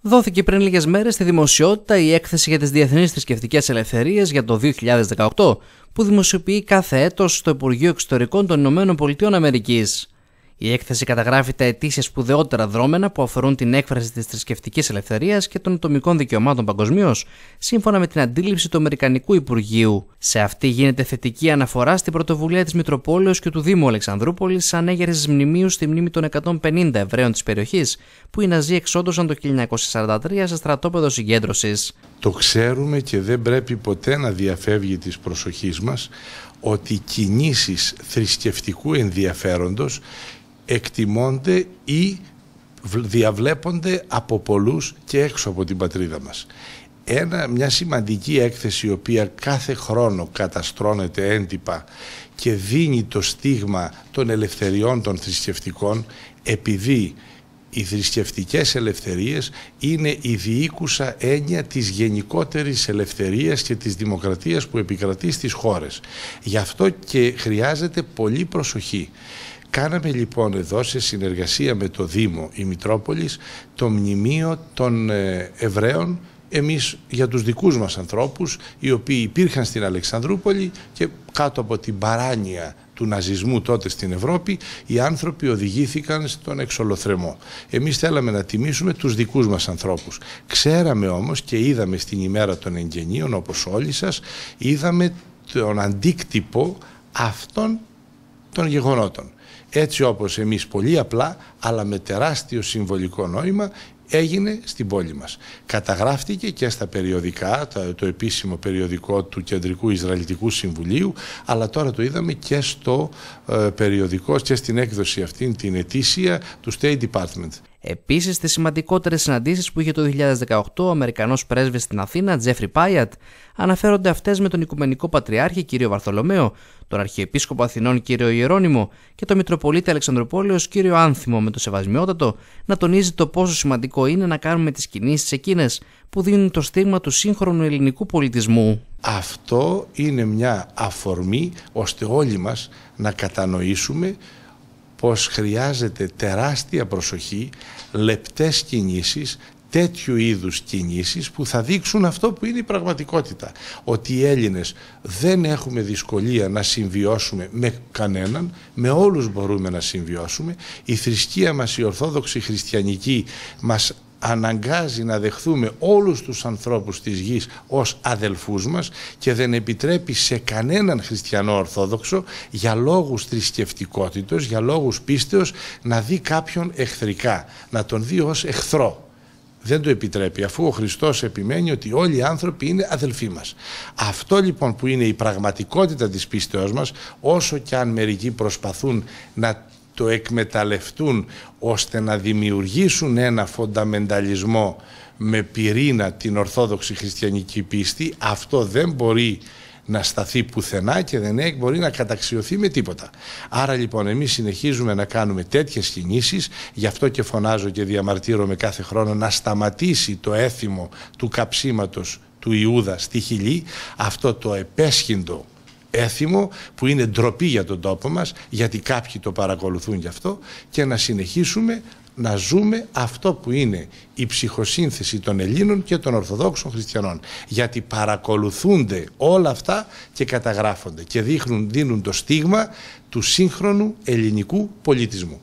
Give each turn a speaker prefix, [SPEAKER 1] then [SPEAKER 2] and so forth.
[SPEAKER 1] δόθηκε πριν λίγες μέρες στη δημοσιότητα η έκθεση για τις διεθνείς θρησκευτικές ελευθερίες για το 2018 που δημοσιοποιεί κάθε έτος στο Υπουργείο Εξωτερικών των Ηνωμένων Πολιτειών Αμερικής. Η έκθεση καταγράφει τα αιτήσια σπουδαιότερα δρόμενα που αφορούν την έκφραση της θρησκευτικής ελευθερίας και των ατομικών δικαιωμάτων παγκοσμίως, σύμφωνα με την αντίληψη του Αμερικανικού Υπουργείου. Σε αυτή γίνεται θετική αναφορά στην πρωτοβουλία της Μητροπόλεως και του Δήμου Αλεξανδρούπολης σαν έγερες μνημείου στη μνήμη των 150 Εβραίων της περιοχής, που οι Ναζί εξόντωσαν το 1943 σε στρατόπεδο συγκέντρωσης. Το ξέρουμε και δεν πρέπει ποτέ
[SPEAKER 2] να διαφεύγει της προσοχής μας ότι κινήσεις θρησκευτικού ενδιαφέροντος εκτιμώνται ή διαβλέπονται από πολλούς και έξω από την πατρίδα μας. Ένα, μια σημαντική έκθεση η οποία κάθε χρόνο καταστρώνεται έντυπα και δίνει το στίγμα των ελευθεριών των θρησκευτικών επειδή οι θρησκευτικές ελευθερίες είναι η διοίκουσα έννοια της γενικότερης ελευθερίας και της δημοκρατίας που επικρατεί στις χώρες. Γι' αυτό και χρειάζεται πολύ προσοχή. Κάναμε λοιπόν εδώ σε συνεργασία με το Δήμο η Μητρόπολης το μνημείο των ε, Εβραίων εμείς για τους δικούς μας ανθρώπους οι οποίοι υπήρχαν στην Αλεξανδρούπολη και κάτω από την παράνοια του ναζισμού τότε στην Ευρώπη οι άνθρωποι οδηγήθηκαν στον εξολοθρεμό. Εμείς θέλαμε να τιμήσουμε τους δικούς μας ανθρώπους. Ξέραμε όμως και είδαμε στην ημέρα των εγγενείων όπως όλοι σας είδαμε τον αντίκτυπο αυτών των γεγονότων. Έτσι όπως εμείς πολύ απλά, αλλά με τεράστιο συμβολικό νόημα, έγινε στην πόλη μας. Καταγράφτηκε και στα περιοδικά, το επίσημο περιοδικό του Κεντρικού Ισραηλιτικού Συμβουλίου, αλλά τώρα το είδαμε και στο ε, περιοδικό
[SPEAKER 1] και στην έκδοση αυτή, την ετήσια του State Department. Επίσης, στις σημαντικότερες συναντήσεις που είχε το 2018 ο Αμερικανός πρέσβης στην Αθήνα, Τζέφρι Πάιατ, αναφέρονται αυτές με τον Οικουμενικό Πατριάρχη κ. Βαρθολομαίο, τον Αρχιεπίσκοπο Αθηνών κ. Ιερώνυμο και τον Μητροπολίτη Αλεξανδροπόλεο κ. Άνθιμο με το Σεβασμιότατο, να τονίζει το πόσο σημαντικό είναι να κάνουμε τις κινήσεις εκείνες που δίνουν το στίγμα του σύγχρονου ελληνικού πολιτισμού. Αυτό είναι μια αφορμή ώστε όλοι μας να κατανοήσουμε
[SPEAKER 2] πως χρειάζεται τεράστια προσοχή, λεπτές κινήσεις, τέτοιου είδους κινήσεις που θα δείξουν αυτό που είναι η πραγματικότητα. Ότι οι Έλληνες δεν έχουμε δυσκολία να συμβιώσουμε με κανέναν, με όλους μπορούμε να συμβιώσουμε. Η θρησκεία μας, η ορθόδοξη χριστιανική, μας αναγκάζει να δεχθούμε όλους τους ανθρώπους της γης ως αδελφούς μας και δεν επιτρέπει σε κανέναν χριστιανό ορθόδοξο για λόγους θρησκευτικότητος, για λόγους πίστεως να δει κάποιον εχθρικά, να τον δει ως εχθρό. Δεν το επιτρέπει αφού ο Χριστός επιμένει ότι όλοι οι άνθρωποι είναι αδελφοί μας. Αυτό λοιπόν που είναι η πραγματικότητα της πίστεως μας όσο και αν μερικοί προσπαθούν να το εκμεταλλευτούν ώστε να δημιουργήσουν ένα φονταμενταλισμό με πυρήνα την Ορθόδοξη Χριστιανική πίστη, αυτό δεν μπορεί να σταθεί πουθενά και δεν μπορεί να καταξιωθεί με τίποτα. Άρα λοιπόν εμείς συνεχίζουμε να κάνουμε τέτοιες κινήσεις, γι' αυτό και φωνάζω και διαμαρτύρομαι κάθε χρόνο να σταματήσει το έθιμο του καψίματος του Ιούδα στη Χιλή, αυτό το επέσχυντο έθιμο που είναι ντροπή για τον τόπο μας γιατί κάποιοι το παρακολουθούν γι' αυτό και να συνεχίσουμε να ζούμε αυτό που είναι η ψυχοσύνθεση των Ελλήνων και των Ορθοδόξων Χριστιανών. Γιατί παρακολουθούνται όλα αυτά και καταγράφονται και δείχνουν, δίνουν το στίγμα του σύγχρονου ελληνικού πολιτισμού.